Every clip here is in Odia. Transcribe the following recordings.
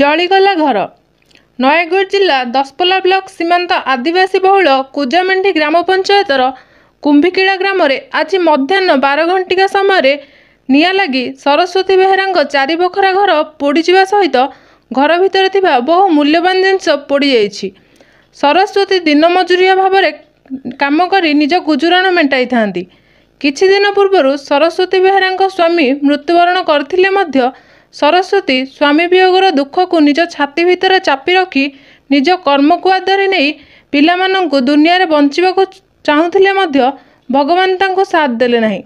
ଜଳିଗଲା ଘର ନୟାଗଡ଼ ଜିଲ୍ଲା ଦଶପଲ୍ଲା ବ୍ଲକ ସୀମାନ୍ତ ଆଦିବାସୀ ବହୁଳ କୁଜାମେଣ୍ଡି ଗ୍ରାମ ପଞ୍ଚାୟତର କୁମ୍ଭିକିଳା ଗ୍ରାମରେ ଆଜି ମଧ୍ୟାହ୍ନ ବାର ଘଣ୍ଟିକା ସମୟରେ ନିଆଁ ଲାଗି ସରସ୍ୱତୀ ବେହେରାଙ୍କ ଚାରିପଖରା ଘର ପୋଡ଼ିଯିବା ସହିତ ଘର ଭିତରେ ଥିବା ବହୁ ମୂଲ୍ୟବାନ ଜିନିଷ ପୋଡ଼ିଯାଇଛି ସରସ୍ୱତୀ ଦିନ ମଜୁରିଆ ଭାବରେ କାମ କରି ନିଜ ଗୁଜୁରାଣ ମେଣ୍ଟାଇଥାନ୍ତି କିଛି ଦିନ ପୂର୍ବରୁ ସରସ୍ୱତୀ ବେହେରାଙ୍କ ସ୍ୱାମୀ ମୃତ୍ୟୁବରଣ କରିଥିଲେ ମଧ୍ୟ ସରସ୍ୱତୀ ସ୍ୱାମୀ ବିୟୋଗର ଦୁଃଖକୁ ନିଜ ଛାତି ଭିତରେ ଚାପି ରଖି ନିଜ କର୍ମକୁ ଆଧାରେ ନେଇ ପିଲାମାନଙ୍କୁ ଦୁନିଆରେ ବଞ୍ଚିବାକୁ ଚାହୁଁଥିଲେ ମଧ୍ୟ ଭଗବାନ ତାଙ୍କୁ ସାଥ ଦେଲେ ନାହିଁ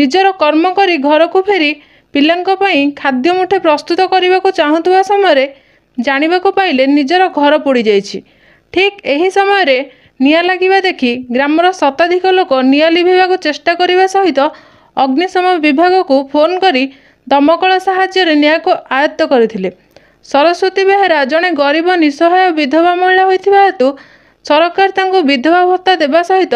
ନିଜର କର୍ମ କରି ଘରକୁ ଫେରି ପିଲାଙ୍କ ପାଇଁ ଖାଦ୍ୟ ମୁଠେ ପ୍ରସ୍ତୁତ କରିବାକୁ ଚାହୁଁଥିବା ସମୟରେ ଜାଣିବାକୁ ପାଇଲେ ନିଜର ଘର ପୋଡ଼ିଯାଇଛି ଠିକ୍ ଏହି ସମୟରେ ନିଆଁ ଲାଗିବା ଦେଖି ଗ୍ରାମର ଶତାଧିକ ଲୋକ ନିଆଁ ଲିଭାଇବାକୁ ଚେଷ୍ଟା କରିବା ସହିତ ଅଗ୍ନିଶମ ବିଭାଗକୁ ଫୋନ୍ କରି ଦମକଳ ସାହାଯ୍ୟରେ ନିଆଁକୁ ଆୟତ୍ତ କରିଥିଲେ ସରସ୍ୱତୀ ବେହେରା ଜଣେ ଗରିବ ନିଃସହାୟ ବିଧବା ମହିଳା ହୋଇଥିବା ହେତୁ ସରକାର ତାଙ୍କୁ ବିଧବା ଭତ୍ତା ଦେବା ସହିତ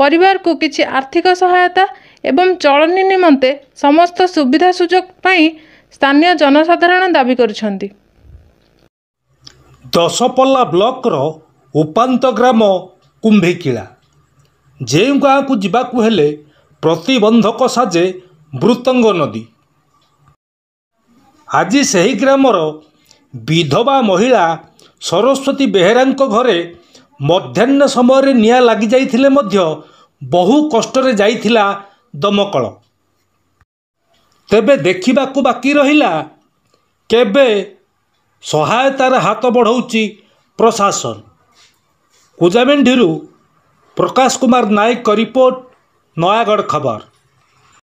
ପରିବାରକୁ କିଛି ଆର୍ଥିକ ସହାୟତା ଏବଂ ଚଳନି ନିମନ୍ତେ ସମସ୍ତ ସୁବିଧା ସୁଯୋଗ ପାଇଁ ସ୍ଥାନୀୟ ଜନସାଧାରଣ ଦାବି କରୁଛନ୍ତି ଦଶପଲ୍ଲା ବ୍ଲକର ଉପାନ୍ତ ଗ୍ରାମ କୁମ୍ଭିକିଳା ଯେଉଁ ଗାଁକୁ ଯିବାକୁ ହେଲେ ପ୍ରତିବନ୍ଧକ ସାଜେ ବୃତ୍ତଙ୍ଗ ନଦୀ ଆଜି ସେହି ଗ୍ରାମର ବିଧବା ମହିଳା ସରସ୍ୱତୀ ବେହେରାଙ୍କ ଘରେ ମଧ୍ୟାହ୍ନ ସମୟରେ ନିଆଁ ଲାଗିଯାଇଥିଲେ ମଧ୍ୟ ବହୁ କଷ୍ଟରେ ଯାଇଥିଲା ଦମକଳ ତେବେ ଦେଖିବାକୁ ବାକି ରହିଲା କେବେ ସହାୟତାର ହାତ ବଢ଼ାଉଛି ପ୍ରଶାସନ କୁଜାମେଣ୍ଢିରୁ ପ୍ରକାଶ କୁମାର ନାୟକଙ୍କ ରିପୋର୍ଟ ନୟାଗଡ଼ ଖବର